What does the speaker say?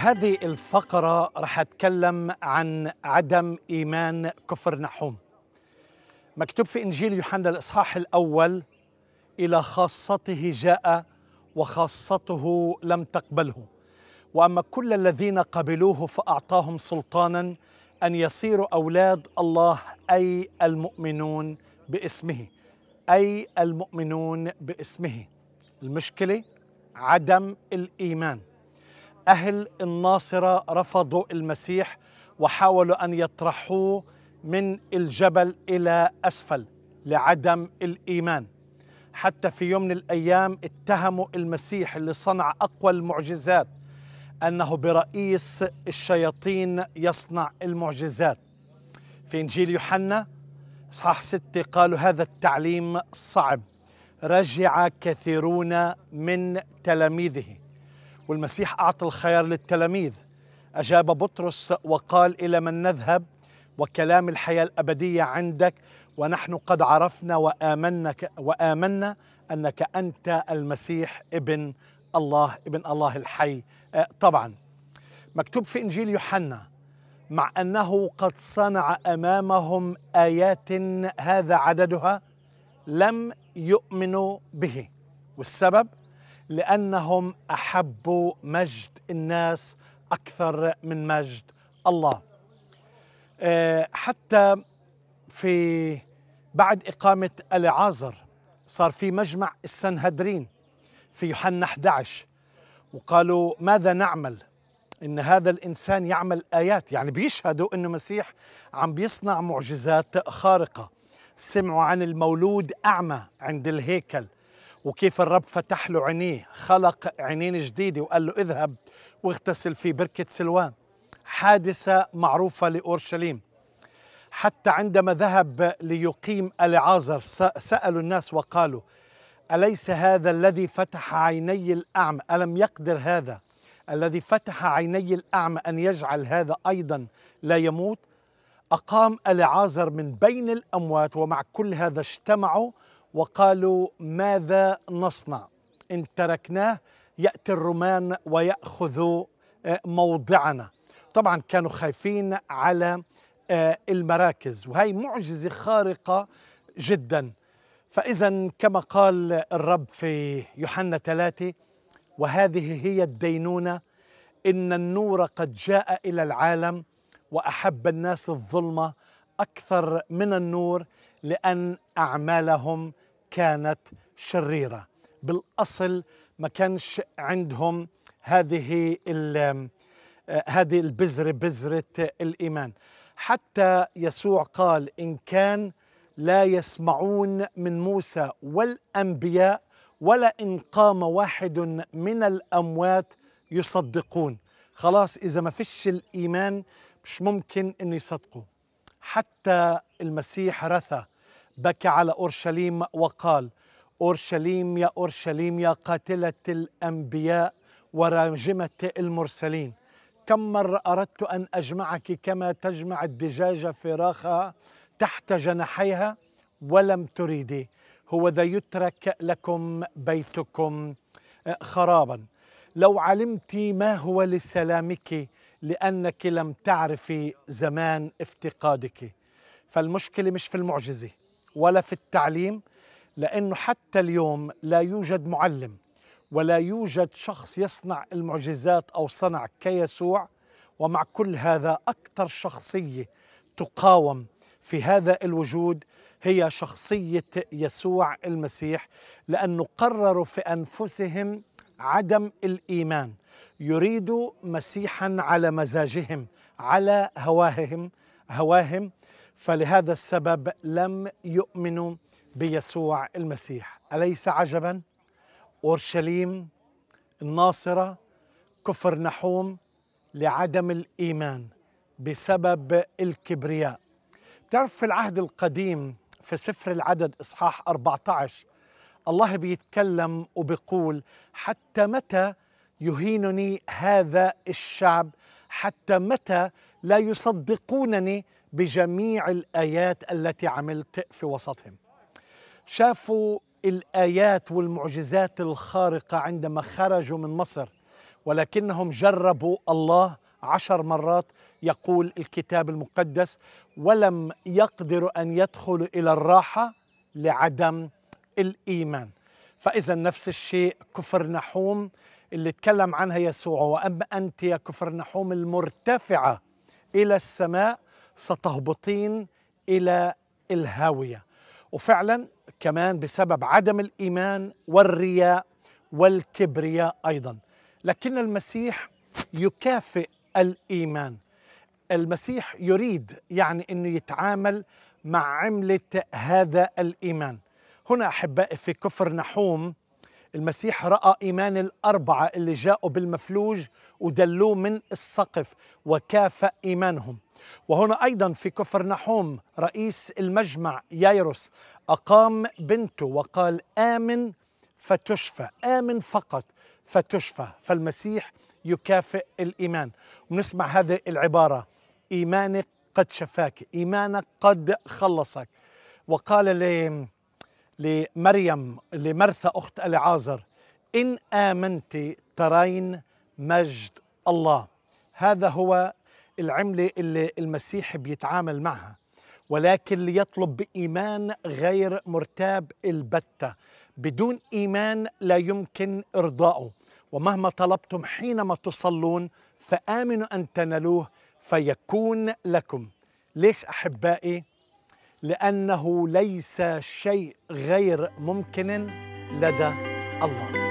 هذه الفقرة رح أتكلم عن عدم إيمان كفر نحوم مكتوب في إنجيل يوحنا الإصحاح الأول إلى خاصته جاء وخاصته لم تقبله وأما كل الذين قبلوه فأعطاهم سلطانا أن يصيروا أولاد الله أي المؤمنون باسمه أي المؤمنون باسمه المشكلة عدم الإيمان أهل الناصرة رفضوا المسيح وحاولوا أن يطرحوه من الجبل إلى أسفل لعدم الإيمان حتى في يوم من الأيام اتهموا المسيح اللي صنع أقوى المعجزات أنه برئيس الشياطين يصنع المعجزات في إنجيل يوحنا إصحاح ستة قالوا هذا التعليم صعب رجع كثيرون من تلاميذه والمسيح أعطى الخيار للتلاميذ أجاب بطرس وقال إلى من نذهب وكلام الحياة الأبدية عندك ونحن قد عرفنا وآمنا, وآمنا أنك أنت المسيح ابن الله ابن الله الحي آه، طبعا مكتوب في إنجيل يوحنا مع أنه قد صنع أمامهم آيات هذا عددها لم يؤمنوا به والسبب لانهم احبوا مجد الناس اكثر من مجد الله آه، حتى في بعد اقامه العازر صار في مجمع السنهدرين في يوحنا 11 وقالوا ماذا نعمل ان هذا الانسان يعمل ايات يعني بيشهدوا انه مسيح عم بيصنع معجزات خارقه سمعوا عن المولود اعمى عند الهيكل وكيف الرب فتح له عينيه خلق عينين جديدة وقال له اذهب واغتسل في بركة سلوان حادثة معروفة لأورشليم حتى عندما ذهب ليقيم العازر سألوا الناس وقالوا أليس هذا الذي فتح عيني الأعمى ألم يقدر هذا الذي فتح عيني الأعمى أن يجعل هذا أيضا لا يموت أقام العازر من بين الأموات ومع كل هذا اجتمعوا وقالوا ماذا نصنع إن تركناه يأتي الرومان ويأخذ آه، موضعنا طبعا كانوا خايفين على آه، المراكز وهي معجزة خارقة جدا فإذا كما قال الرب في يوحنا ثلاثة وهذه هي الدينونة إن النور قد جاء إلى العالم وأحب الناس الظلمة أكثر من النور لأن أعمالهم كانت شريرة بالأصل ما كانش عندهم هذه آه، هذه البذرة بذرة الإيمان حتى يسوع قال إن كان لا يسمعون من موسى والأنبياء ولا إن قام واحد من الأموات يصدقون خلاص إذا ما فيش الإيمان مش ممكن إن يصدقوا حتى المسيح رثى بكى على اورشليم وقال اورشليم يا اورشليم يا قاتله الانبياء وراجمه المرسلين كم مره اردت ان اجمعك كما تجمع الدجاجه فراخها تحت جناحيها ولم تريدي هو ذا يترك لكم بيتكم أه، خرابا لو علمت ما هو لسلامك لانك لم تعرفي زمان افتقادك فالمشكله مش في المعجزه ولا في التعليم لأنه حتى اليوم لا يوجد معلم ولا يوجد شخص يصنع المعجزات أو صنع كيسوع ومع كل هذا أكثر شخصية تقاوم في هذا الوجود هي شخصية يسوع المسيح لأنه قرروا في أنفسهم عدم الإيمان يريدوا مسيحا على مزاجهم على هواهم هواهم فلهذا السبب لم يؤمنوا بيسوع المسيح أليس عجبا أورشليم الناصرة كفر نحوم لعدم الإيمان بسبب الكبرياء بتعرف في العهد القديم في سفر العدد إصحاح 14 الله بيتكلم وبيقول حتى متى يهينني هذا الشعب حتى متى لا يصدقونني بجميع الآيات التي عملت في وسطهم شافوا الآيات والمعجزات الخارقة عندما خرجوا من مصر ولكنهم جربوا الله عشر مرات يقول الكتاب المقدس ولم يقدروا أن يدخلوا إلى الراحة لعدم الإيمان فإذا نفس الشيء كفر نحوم اللي تكلم عنها يسوع وأما أنت يا كفر نحوم المرتفعة إلى السماء ستهبطين الى الهاويه وفعلا كمان بسبب عدم الايمان والرياء والكبرياء ايضا لكن المسيح يكافئ الايمان المسيح يريد يعني انه يتعامل مع عمله هذا الايمان هنا احبائي في كفر نحوم المسيح راى ايمان الاربعه اللي جاءوا بالمفلوج ودلوه من السقف وكافئ ايمانهم وهنا أيضا في كفر نحوم رئيس المجمع يايروس أقام بنته وقال آمن فتشفى آمن فقط فتشفى فالمسيح يكافئ الإيمان ونسمع هذه العبارة إيمانك قد شفاك إيمانك قد خلصك وقال لمريم لمرثى أخت ألعازر إن آمنت ترين مجد الله هذا هو العملة اللي المسيح بيتعامل معها ولكن ليطلب بإيمان غير مرتاب البتة بدون إيمان لا يمكن إرضائه ومهما طلبتم حينما تصلون فآمنوا أن تنالوه فيكون لكم ليش أحبائي؟ لأنه ليس شيء غير ممكن لدى الله